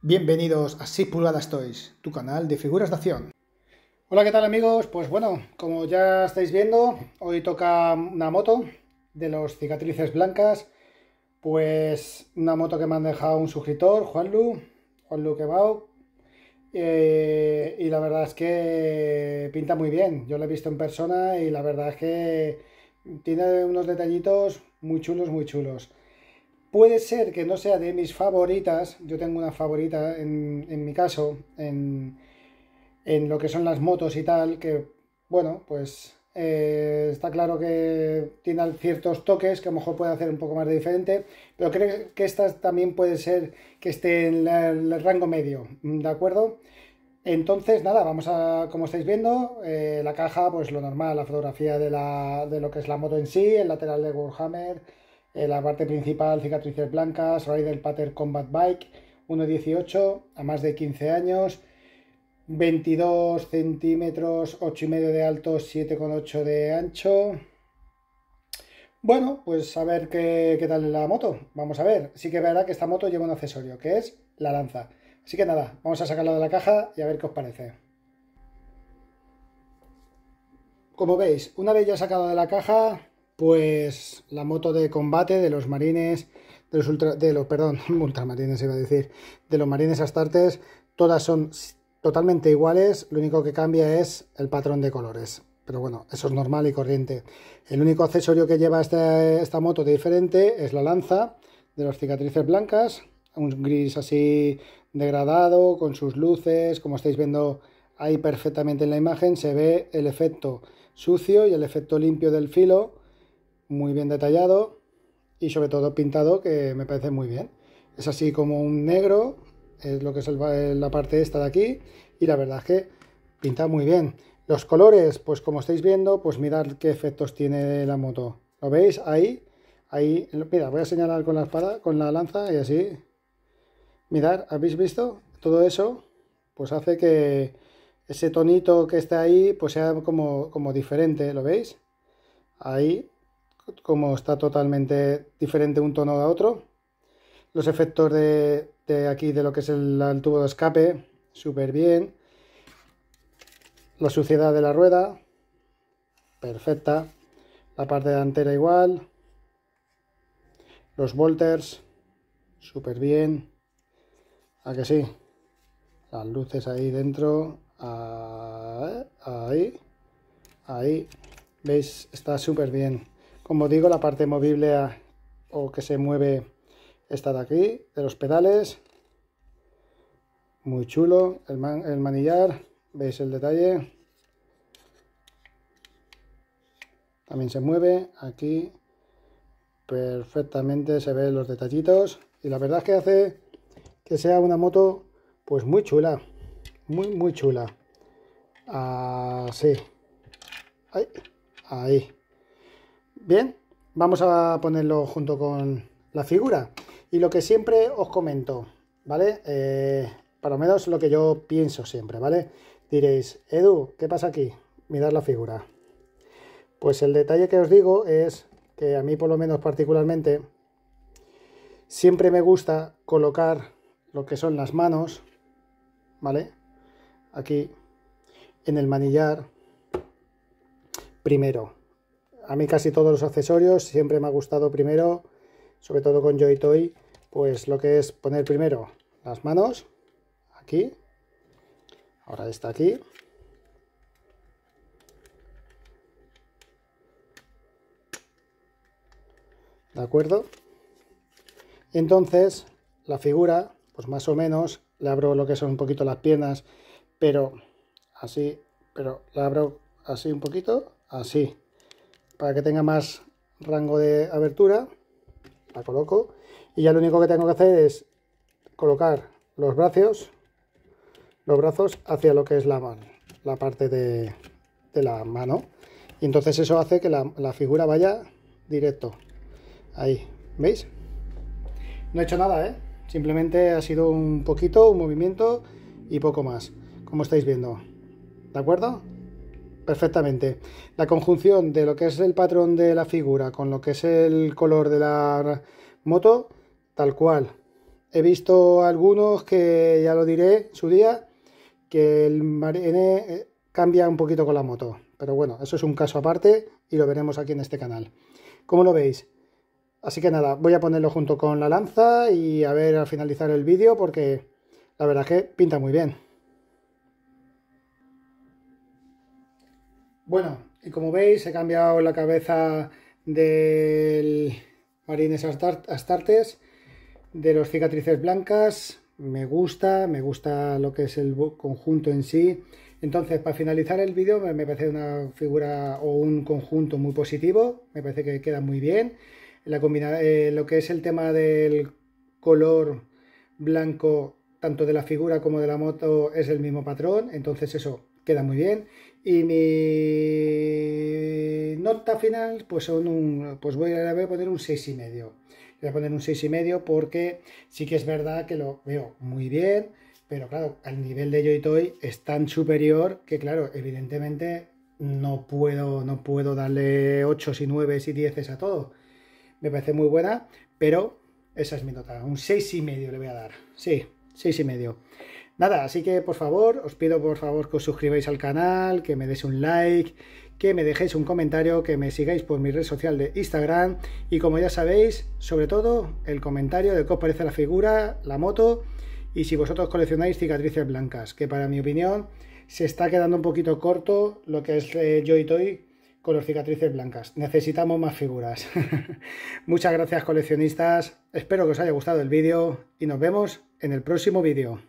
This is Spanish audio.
Bienvenidos a 6 pulgadas Toys, tu canal de figuras de acción. Hola, ¿qué tal amigos? Pues bueno, como ya estáis viendo, hoy toca una moto de los cicatrices blancas. Pues una moto que me han dejado un suscriptor, Juanlu, Juanlu Quebao. Eh, y la verdad es que pinta muy bien. Yo la he visto en persona y la verdad es que tiene unos detallitos muy chulos, muy chulos. Puede ser que no sea de mis favoritas, yo tengo una favorita en, mi caso, en, lo que son las motos y tal, que bueno, pues eh, está claro que tiene ciertos toques que a lo mejor puede hacer un poco más de diferente, pero creo que esta también puede ser que esté en el rango medio, ¿de acuerdo? Entonces, nada, vamos a, como estáis viendo, eh, la caja, pues lo normal, la fotografía de, de lo que es la moto en sí, el lateral de Warhammer en eh, la parte principal, cicatrices blancas, Rider Pattern Combat Bike, 1.18, a más de 15 años, 22 centímetros, 8,5 de alto, 7,8 de ancho. Bueno, pues a ver qué, tal la moto. Vamos a ver. Sí que verá verdad que esta moto lleva un accesorio, que es la lanza. Así que nada, vamos a sacarla de la caja y a ver qué os parece. Como veis, una vez ya sacada de la caja, pues la moto de combate de los marines, de los de los, perdón, ultramarines iba a decir, de los marines astartes, todas son totalmente iguales, lo único que cambia es el patrón de colores. Pero bueno, eso es normal y corriente. El único accesorio que lleva esta, esta moto de diferente es la lanza de las cicatrices blancas, un gris así degradado, con sus luces, como estáis viendo ahí perfectamente en la imagen, se ve el efecto sucio y el efecto limpio del filo muy bien detallado y sobre todo pintado que me parece muy bien. Es así como un negro, es lo que es la parte esta de aquí y la verdad es que pinta muy bien. Los colores, pues como estáis viendo, pues mirad qué efectos tiene la moto. ¿Lo veis? Ahí, ahí, mira, voy a señalar con la espada, con la lanza y así. Mirad, ¿habéis visto? Todo eso, pues hace que ese tonito que está ahí, pues sea como, como diferente, ¿lo veis? Ahí, como está totalmente diferente un tono a otro. Los efectos de, aquí de lo que es el, tubo de escape, súper bien. La suciedad de la rueda, perfecta. La parte delantera igual. Los volters, súper bien. ¿A que sí? Las luces ahí dentro. Ahí. Ahí. ¿Veis? Está súper bien. Como digo, la parte movible o que se mueve está de aquí, de los pedales. Muy chulo el, el manillar, veis el detalle. También se mueve aquí perfectamente, se ven los detallitos. Y la verdad es que hace que sea una moto pues muy chula, muy muy chula. Así. Ahí. Ahí. Bien, vamos a ponerlo junto con la figura. Y lo que siempre os comento, ¿vale? Eh, para lo menos lo que yo pienso siempre, ¿vale? Diréis, Edu, ¿qué pasa aquí? Mirad la figura. Pues el detalle que os digo es que a mí por lo menos particularmente siempre me gusta colocar lo que son las manos, ¿vale? Aquí en el manillar primero, a mí casi todos los accesorios siempre me ha gustado primero, sobre todo con Joy Toy, pues lo que es poner primero las manos, aquí, ahora está aquí, ¿de acuerdo? Entonces, la figura, pues más o menos, le abro lo que son un poquito las piernas, pero así, pero la abro así un poquito, así, para que tenga más rango de abertura. La coloco. Y ya lo único que tengo que hacer es colocar los brazos, los brazos hacia lo que es la, mano, la parte de, la mano. Y entonces eso hace que la, la figura vaya directo. Ahí, ¿veis? No he hecho nada, ¿eh? Simplemente ha sido un poquito, un movimiento y poco más, como estáis viendo. ¿De acuerdo? perfectamente. La conjunción de lo que es el patrón de la figura con lo que es el color de la moto, tal cual. He visto algunos que, ya lo diré su día, que el marine eh, cambia un poquito con la moto. Pero bueno, eso es un caso aparte y lo veremos aquí en este canal. Como lo veis? Así que nada, voy a ponerlo junto con la lanza y a ver al finalizar el vídeo porque la verdad es que pinta muy bien. Bueno, y como veis, he cambiado la cabeza del Marines Astartes, de los cicatrices blancas. Me gusta, me gusta lo que es el conjunto en sí. Entonces, para finalizar el vídeo, me parece una figura o un conjunto muy positivo. Me parece que queda muy bien. La combina eh, lo que es el tema del color blanco, tanto de la figura como de la moto, es el mismo patrón. Entonces, eso queda muy bien. Y mi nota final, pues, son un, pues voy, a, poner un 6,5. medio voy a poner un 6,5 porque sí que es verdad que lo veo muy bien, pero claro, al nivel de Joy Toy es tan superior que, claro, evidentemente no puedo, no puedo darle 8 y 9 y 10 a todo. Me parece muy buena, pero esa es mi nota. Un y medio le voy a dar. Sí, y medio Nada, así que por favor, os pido por favor que os suscribáis al canal, que me deis un like, que me dejéis un comentario, que me sigáis por mi red social de Instagram y como ya sabéis, sobre todo el comentario de qué os parece la figura, la moto y si vosotros coleccionáis cicatrices blancas, que para mi opinión se está quedando un poquito corto lo que es yo eh, y Toy con las cicatrices blancas. Necesitamos más figuras. Muchas gracias coleccionistas, espero que os haya gustado el vídeo y nos vemos en el próximo vídeo.